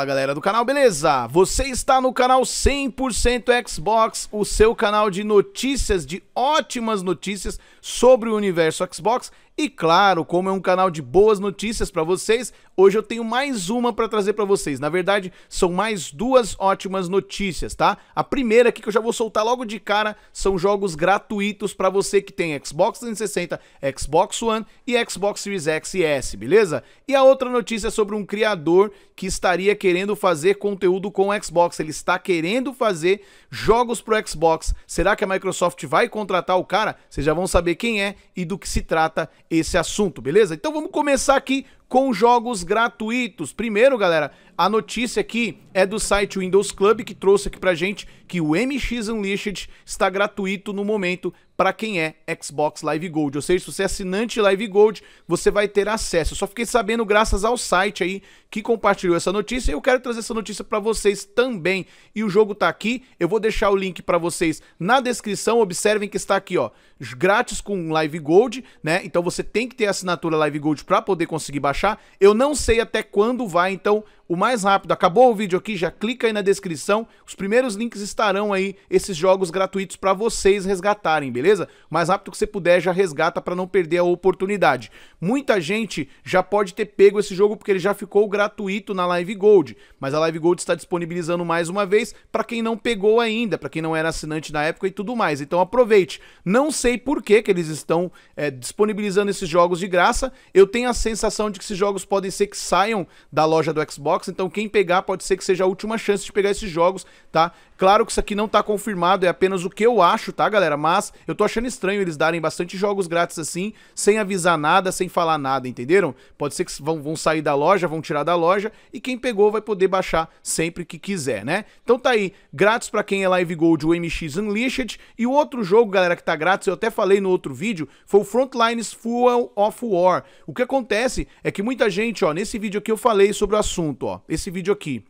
Fala galera do canal, beleza? Você está no canal 100% Xbox, o seu canal de notícias, de ótimas notícias sobre o universo Xbox e claro, como é um canal de boas notícias para vocês, hoje eu tenho mais uma para trazer para vocês. Na verdade, são mais duas ótimas notícias, tá? A primeira aqui que eu já vou soltar logo de cara são jogos gratuitos para você que tem Xbox 360, Xbox One e Xbox Series X e S, beleza? E a outra notícia é sobre um criador que estaria querendo fazer conteúdo com o Xbox. Ele está querendo fazer jogos pro Xbox. Será que a Microsoft vai contratar o cara? Vocês já vão saber quem é e do que se trata esse assunto, beleza? Então vamos começar aqui com jogos gratuitos. Primeiro, galera, a notícia aqui é do site Windows Club que trouxe aqui pra gente que o MX Unleashed está gratuito no momento para quem é Xbox Live Gold. Ou seja, se você é assinante Live Gold, você vai ter acesso. Eu só fiquei sabendo graças ao site aí que compartilhou essa notícia e eu quero trazer essa notícia para vocês também. E o jogo tá aqui, eu vou deixar o link para vocês na descrição. Observem que está aqui, ó, grátis com Live Gold, né? Então você tem que ter assinatura Live Gold para poder conseguir baixar. Eu não sei até quando vai, então o mais rápido. Acabou o vídeo aqui, já clica aí na descrição. Os primeiros links estarão aí, esses jogos gratuitos para vocês resgatarem, beleza? O mais rápido que você puder, já resgata para não perder a oportunidade. Muita gente já pode ter pego esse jogo porque ele já ficou gratuito na Live Gold, mas a Live Gold está disponibilizando mais uma vez para quem não pegou ainda, para quem não era assinante na época e tudo mais. Então aproveite. Não sei por que, que eles estão é, disponibilizando esses jogos de graça. Eu tenho a sensação de que esses jogos podem ser que saiam da loja do Xbox então quem pegar pode ser que seja a última chance de pegar esses jogos, tá? Claro que isso aqui não tá confirmado, é apenas o que eu acho, tá, galera? Mas eu tô achando estranho eles darem bastante jogos grátis assim, sem avisar nada, sem falar nada, entenderam? Pode ser que vão, vão sair da loja, vão tirar da loja, e quem pegou vai poder baixar sempre que quiser, né? Então tá aí, grátis para quem é Live Gold, o MX Unleashed, e o outro jogo, galera, que tá grátis, eu até falei no outro vídeo, foi o Frontlines Fuel of War. O que acontece é que muita gente, ó, nesse vídeo aqui eu falei sobre o assunto, ó, ó, esse vídeo aqui.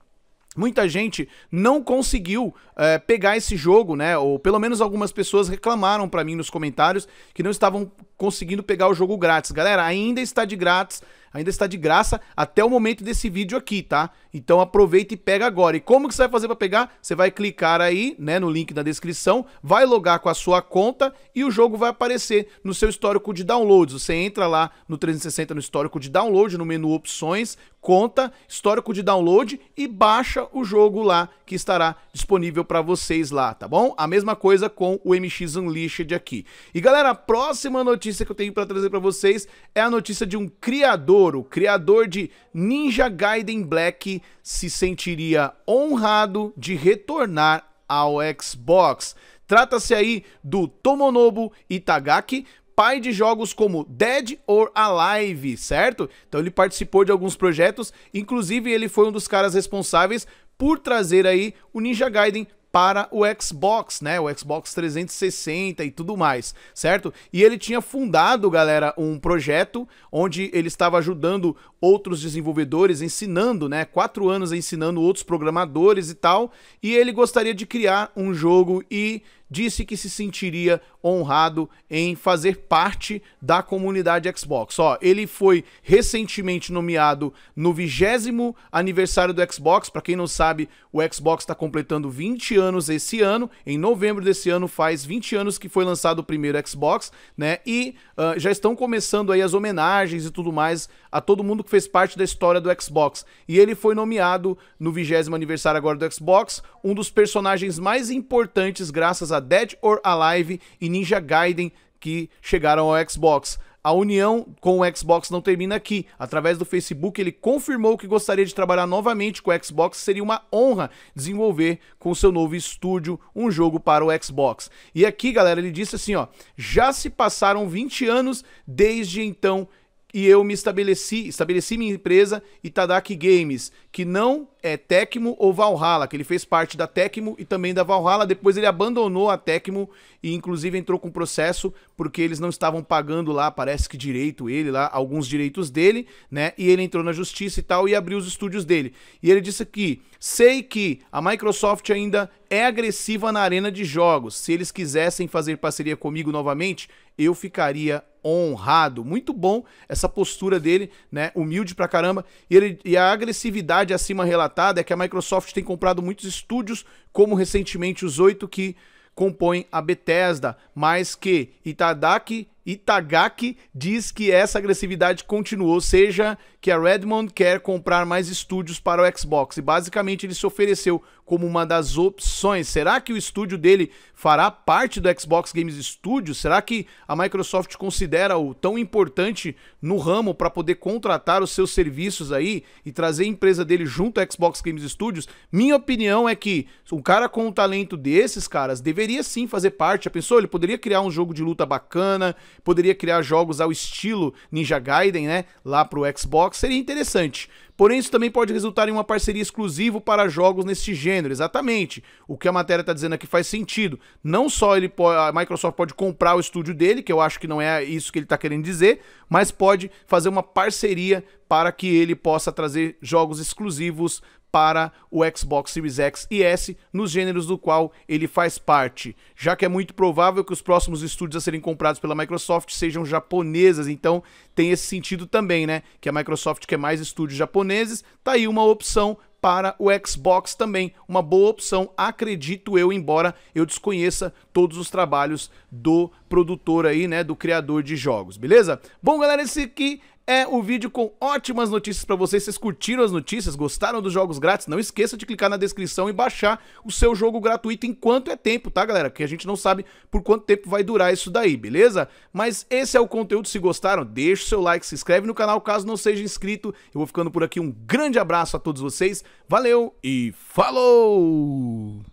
Muita gente não conseguiu é, pegar esse jogo, né? Ou pelo menos algumas pessoas reclamaram para mim nos comentários que não estavam conseguindo pegar o jogo grátis. Galera, ainda está de grátis Ainda está de graça até o momento desse vídeo aqui, tá? Então aproveita e pega agora. E como que você vai fazer para pegar? Você vai clicar aí, né, no link na descrição, vai logar com a sua conta e o jogo vai aparecer no seu histórico de downloads. Você entra lá no 360 no histórico de download, no menu opções, conta, histórico de download e baixa o jogo lá que estará disponível para vocês lá, tá bom? A mesma coisa com o MX Unleashed aqui. E galera, a próxima notícia que eu tenho para trazer para vocês é a notícia de um criador Toro, criador de Ninja Gaiden Black, se sentiria honrado de retornar ao Xbox. Trata-se aí do Tomonobu Itagaki, pai de jogos como Dead or Alive, certo? Então ele participou de alguns projetos, inclusive ele foi um dos caras responsáveis por trazer aí o Ninja Gaiden para o Xbox, né? O Xbox 360 e tudo mais, certo? E ele tinha fundado, galera, um projeto onde ele estava ajudando outros desenvolvedores ensinando, né? Quatro anos ensinando outros programadores e tal. E ele gostaria de criar um jogo e disse que se sentiria honrado em fazer parte da comunidade Xbox. Ó, ele foi recentemente nomeado no vigésimo aniversário do Xbox. Para quem não sabe, o Xbox está completando 20 anos esse ano. Em novembro desse ano faz 20 anos que foi lançado o primeiro Xbox, né? E uh, já estão começando aí as homenagens e tudo mais a todo mundo fez parte da história do Xbox. E ele foi nomeado no 20 aniversário agora do Xbox, um dos personagens mais importantes graças a Dead or Alive e Ninja Gaiden que chegaram ao Xbox. A união com o Xbox não termina aqui. Através do Facebook, ele confirmou que gostaria de trabalhar novamente com o Xbox. Seria uma honra desenvolver com seu novo estúdio um jogo para o Xbox. E aqui, galera, ele disse assim, ó: "Já se passaram 20 anos desde então e eu me estabeleci, estabeleci minha empresa Itadaki Games, que não é, Tecmo ou Valhalla, que ele fez parte da Tecmo e também da Valhalla. Depois ele abandonou a Tecmo e inclusive entrou com processo porque eles não estavam pagando lá, parece que direito ele lá, alguns direitos dele, né? E ele entrou na justiça e tal e abriu os estúdios dele. E ele disse que sei que a Microsoft ainda é agressiva na arena de jogos. Se eles quisessem fazer parceria comigo novamente, eu ficaria honrado. Muito bom essa postura dele, né? Humilde pra caramba. E, ele, e a agressividade acima relatada é que a Microsoft tem comprado muitos estúdios, como recentemente os oito que compõem a Bethesda, mas que Itadaki Itagaki diz que essa agressividade continuou, seja que a Redmond quer comprar mais estúdios para o Xbox e basicamente ele se ofereceu como uma das opções. Será que o estúdio dele fará parte do Xbox Games Studio? Será que a Microsoft considera o tão importante no ramo para poder contratar os seus serviços aí e trazer a empresa dele junto ao Xbox Games Studios? Minha opinião é que um cara com um talento desses caras deveria sim fazer parte. Já pensou? Ele poderia criar um jogo de luta bacana, poderia criar jogos ao estilo Ninja Gaiden, né, lá pro Xbox, seria interessante. Porém, isso também pode resultar em uma parceria exclusiva para jogos nesse gênero, exatamente. O que a matéria está dizendo aqui faz sentido. Não só ele pode, a Microsoft pode comprar o estúdio dele, que eu acho que não é isso que ele está querendo dizer, mas pode fazer uma parceria para que ele possa trazer jogos exclusivos para o Xbox Series X e S, nos gêneros do qual ele faz parte, já que é muito provável que os próximos estúdios a serem comprados pela Microsoft sejam japonesas, então tem esse sentido também, né? Que a Microsoft quer mais estúdios japoneses, tá aí uma opção para o Xbox também. Uma boa opção, acredito eu, embora eu desconheça todos os trabalhos do produtor aí, né, do criador de jogos, beleza? Bom, galera, esse aqui é o vídeo com ótimas notícias para vocês. Vocês curtiram as notícias? Gostaram dos jogos grátis? Não esqueça de clicar na descrição e baixar o seu jogo gratuito enquanto é tempo, tá, galera? Porque a gente não sabe por quanto tempo vai durar isso daí, beleza? Mas esse é o conteúdo. Se gostaram, deixa o seu like, se inscreve no canal caso não seja inscrito. Eu vou ficando por aqui. Um grande abraço a todos vocês Valeu e falou!